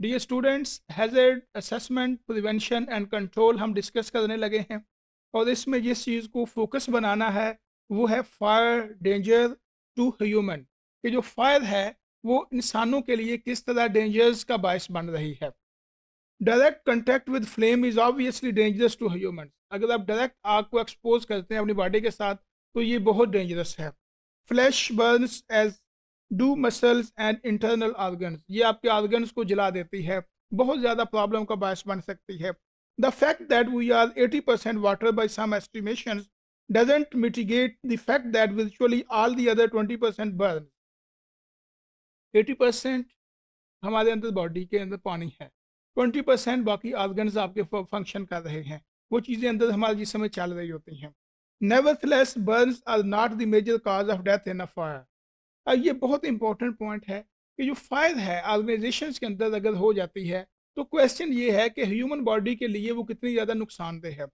D students hazard assessment prevention and control हम discuss करने लगे हैं और इसमें जिस चीज़ को फोकस बनाना है वो है फायर डेंजर टू ह्यूमन कि जो फायर है वो इंसानों के लिए किस तरह डेंजर्स का बायस बन रही है direct contact with flame is obviously dangerous to human अगर आप डायरेक्ट आग को एक्सपोज करते हैं अपनी बॉडी के साथ तो ये बहुत डेंजरस है flash burns as do muscles and internal organs ये आपके ऑर्गन्स को जला देती है बहुत ज़्यादा प्रॉब्लम का बायस बन सकती है the fact that we are 80 percent water by some estimation doesn't mitigate the fact that विचुअली all the other 20 percent burn eighty percent हमारे अंदर बॉडी के अंदर पानी है ट्वेंटी परसेंट बाकी ऑर्गन्स आपके फंक्शन कर रहे हैं वो चीज़ें अंदर हमारे जिसमें चल रही होती हैं never flash burns are not the major cause of death in a fire ये बहुत इंपॉर्टेंट पॉइंट है कि जो फ़ायद है ऑर्गेनाइजेशन के अंदर अगर हो जाती है तो क्वेश्चन ये है कि ह्यूमन बॉडी के लिए वो कितनी ज़्यादा नुकसानदेह है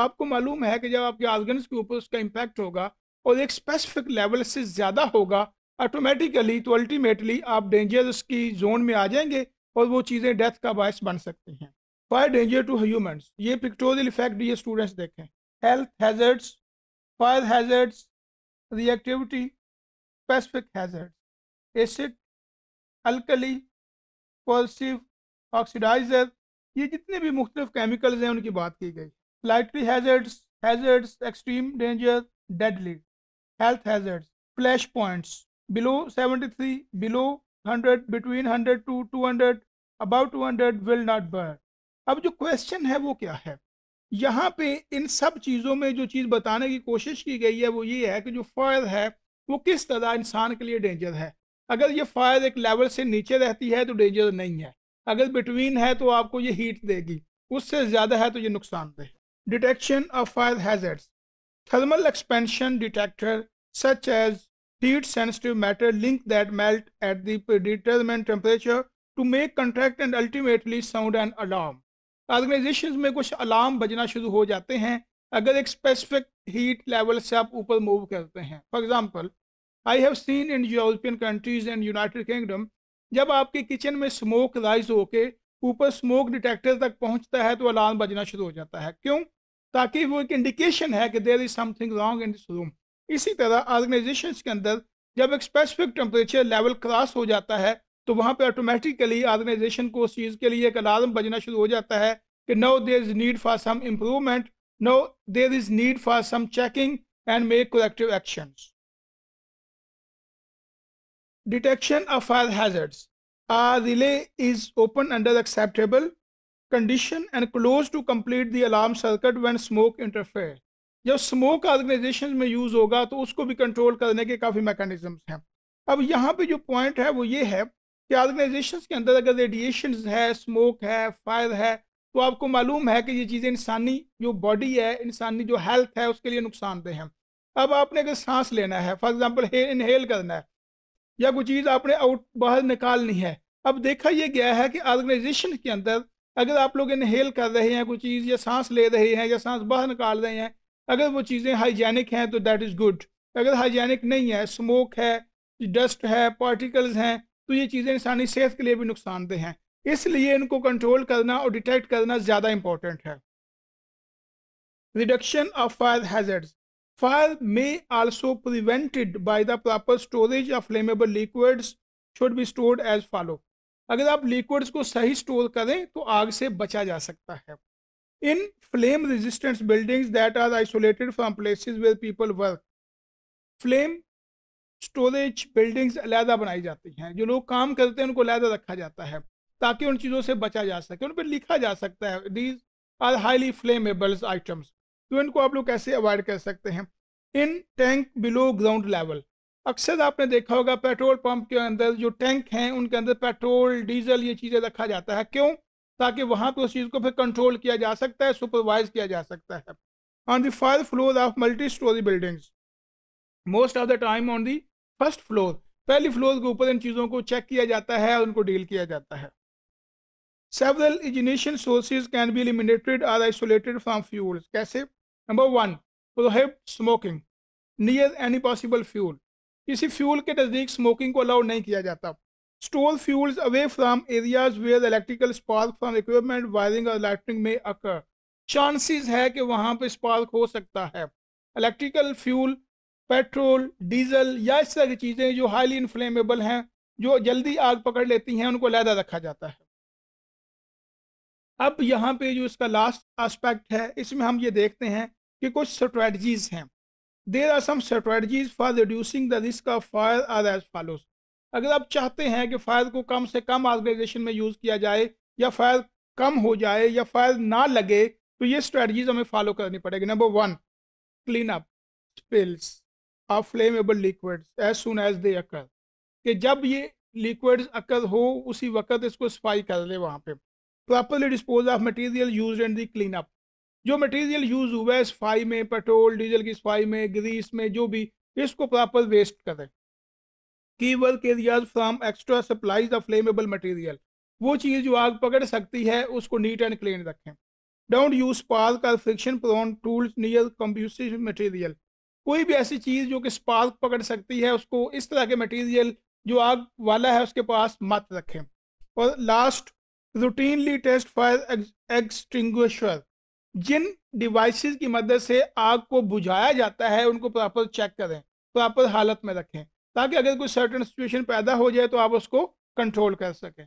आपको मालूम है कि जब आपके ऑर्गन्स के ऊपर उसका इम्पैक्ट होगा और एक स्पेसिफिक लेवल से ज़्यादा होगा ऑटोमेटिकली तो अल्टीमेटली आप डेंजर की जोन में आ जाएंगे और वो चीज़ें डेथ का बायस बन सकती हैं फायर डेंजर टू ह्यूमंस ये पिक्टोरियल इफेक्ट ये स्टूडेंट्स देखें health hazards fire hazards reactivity specific hazards acid alkali corrosive oxidizer ये जितने भी मुख्तलिफ केमिकल्स हैं उनकी बात की गई लाइटरी hazards hazards extreme danger deadly health hazards flash points below 73 below 100 between 100 to 200 about 200 will not burn अब जो क्वेश्चन है वो क्या है यहाँ पे इन सब चीज़ों में जो चीज़ बताने की कोशिश की गई है वो ये है कि जो फॉयल है वो किस तरह इंसान के लिए डेंजर है अगर ये फायर एक लेवल से नीचे रहती है तो डेंजर नहीं है अगर बिटवीन है तो आपको ये हीट देगी उससे ज़्यादा है तो ये the detection of fire hazards thermal expansion detector such as heat sensitive metal link that melt at the temperature to make contract and ultimately sound and alarm organisation में कुछ अलार्म बजना शुरू हो जाते हैं अगर एक स्पेसिफिक हीट लेवल से आप ऊपर मूव करते हैं for example I have seen in European countries and United Kingdom जब आपके किचन में स्मोक राइज होकर ऊपर स्मोक डिटेक्टर तक पहुंचता है तो अलार्म बजना शुरू हो जाता है क्यों ताकि वो एक इंडिकेशन है कि there is something wrong in this room इसी तरह ऑर्गेनाइजेशन के अंदर जब एक स्पेसिफिक टेम्परेचर लेवल क्रॉस हो जाता है तो वहाँ पर ऑटोमेटिकली ऑर्गेनाइजेशन को उस चीज़ के लिए एक अलार्म बजना शुरू हो जाता है कि no there is need for some improvement no there is need for some checking and make corrective actions Detection of fire hazards. A relay is open under acceptable condition and closed to complete the alarm circuit when smoke interfere. जब smoke organisation में use होगा तो उसको भी control करने के काफ़ी mechanisms हैं अब यहाँ पे जो पॉइंट है वो ये है कि ऑर्गेनाइजेशन के अंदर अगर रेडिएशन है स्मोक है फायर है तो आपको मालूम है कि ये चीज़ें इंसानी जो बॉडी है इंसानी जो हेल्थ है उसके लिए नुकसानदेह हैं अब आपने अगर सांस लेना है फॉर एग्जाम्पल इनहेल करना है या कोई चीज़ आपने आउट बाहर निकालनी है अब देखा यह गया है कि ऑर्गेनाइजेशन के अंदर अगर आप लोग इनहेल कर रहे हैं कोई चीज़ या सांस ले रहे हैं या सांस बाहर निकाल रहे हैं अगर वो चीज़ें हाइजैनिक हैं तो दैट इज़ गुड अगर हाइजैनिक नहीं है स्मोक है डस्ट है पार्टिकल्स हैं तो ये चीज़ें इंसानी सेहत के लिए भी नुकसानदेह हैं इसलिए इनको कंट्रोल करना और डिटेक्ट करना ज़्यादा इम्पॉर्टेंट है reduction of fire hazards Fire may also prevented by the proper storage of flammable liquids should be stored as follow. अगर आप लिक्विड्स को सही स्टोर करें तो आग से बचा जा सकता है in flame resistance buildings that are isolated from places where people work flame storage buildings अलहदा बनाई जाती हैं जो लोग काम करते हैं उनको अलहदा रखा जाता है ताकि उन चीज़ों से बचा जा सके उन पर लिखा जा सकता है these are highly flammables items तो इनको आप लोग कैसे अवॉइड कर सकते हैं in tank below ground level अक्सर आपने देखा होगा पेट्रोल पंप के अंदर जो टैंक हैं उनके अंदर पेट्रोल डीजल ये चीज़ें रखा जाता है क्यों ताकि वहाँ पर उस चीज़ को फिर कंट्रोल किया जा सकता है सुपरवाइज किया जा सकता है on the fire floor of multi storey buildings most of the time on the first floor पहली फ्लोर के ऊपर इन चीज़ों को चेक किया जाता है और उनको डील किया जाता है several ignition sources can be eliminated or isolated from fuels कैसे number one prohibit smoking near any possible fuel किसी फ्यूल के नज़दीक स्मोकिंग को अलाउ नहीं किया जाता store fuels away from areas where electrical spark from equipment wiring और electric में अकर चांसेस है कि वहाँ पर स्पार्क हो सकता है इलेक्ट्रिकल फ्यूल पेट्रोल डीजल या इस तरह की चीज़ें जो हाईली इन्फ्लेमेबल हैं जो जल्दी आग पकड़ लेती हैं उनको लहदा रखा जाता है अब यहाँ पे जो इसका लास्ट एस्पेक्ट है इसमें हम ये देखते हैं कि कुछ स्ट्रेटजीज हैं there are strategies for reducing the risk of fire are as follows अगर आप चाहते हैं कि फायर को कम से कम ऑर्गेनाइजेशन में यूज़ किया जाए या फायर कम हो जाए या फायर ना लगे तो ये स्ट्रेटजीज हमें फॉलो करनी पड़ेगी number one clean up spills of flammable liquids as soon as they occur कि जब ये लिक्विड्स अकर हो उसी वक्त इसको सफाई कर ले वहाँ पे properly dispose of material use and the clean up जो मटेरियल यूज हुआ है सफाई में पेट्रोल डीजल की सफाई में ग्रीस में जो भी इसको प्रॉपर वेस्ट करें की work areas from extra supplies of flammable material वो चीज़ जो आग पकड़ सकती है उसको नीट एंड क्लीन रखें डोंट यूज स्पार्क और friction prone tools near combustible material कोई भी ऐसी चीज़ जो कि स्पार्क पकड़ सकती है उसको इस तरह के मटेरियल जो आग वाला है उसके पास मत रखें और last routinely test fire extinguisher जिन डिवाइसेस की मदद से आग को बुझाया जाता है उनको प्रॉपर चेक करें प्रॉपर हालत में रखें ताकि अगर कोई सर्टन सिचुएशन पैदा हो जाए तो आप उसको कंट्रोल कर सकें